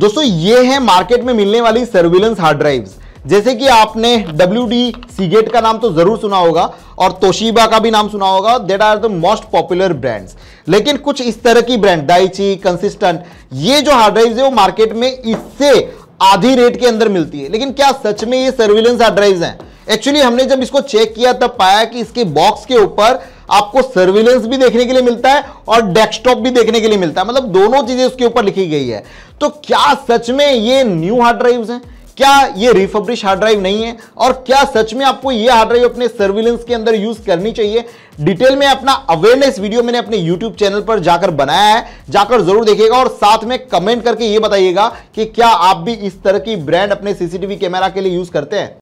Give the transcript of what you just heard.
दोस्तों ये है मार्केट में मिलने वाली सर्विलेंस हार्ड ड्राइव्स जैसे कि आपने डब्ल्यू डी सीगेट का नाम तो ज़रूर सुना होगा और तोशीबा का भी नाम सुना होगा that are the most popular brands लेकिन कुछ इस तरह की ब्रांड डाइची कंसिस्टेंट ये जो हार्ड ड्राइव्स है वो मार्केट में इससे आधी रेट के अंदर मिलती है लेकिन क्या सच में ये सर्विलेंस हार्ड ड्राइव्स हैं एक्चुअली हमने जब इसको चेक किया तब पाया कि इसके बॉक्स के ऊपर आपको सर्विलेंस भी देखने के लिए मिलता है और डेस्कटॉप भी देखने के लिए मिलता है मतलब दोनों चीजें उसके ऊपर लिखी गई है तो क्या सच में ये न्यू हार्ड ड्राइव है क्या ये रिफब्रिश हार्ड ड्राइव नहीं है और क्या सच में आपको ये हार्ड ड्राइव अपने सर्विलेंस के अंदर यूज करनी चाहिए डिटेल में अपना अवेयरनेस वीडियो मैंने अपने यूट्यूब चैनल पर जाकर बनाया है जाकर जरूर देखिएगा और साथ में कमेंट करके ये बताइएगा कि क्या आप भी इस तरह की ब्रांड अपने सीसीटीवी कैमरा के लिए यूज करते हैं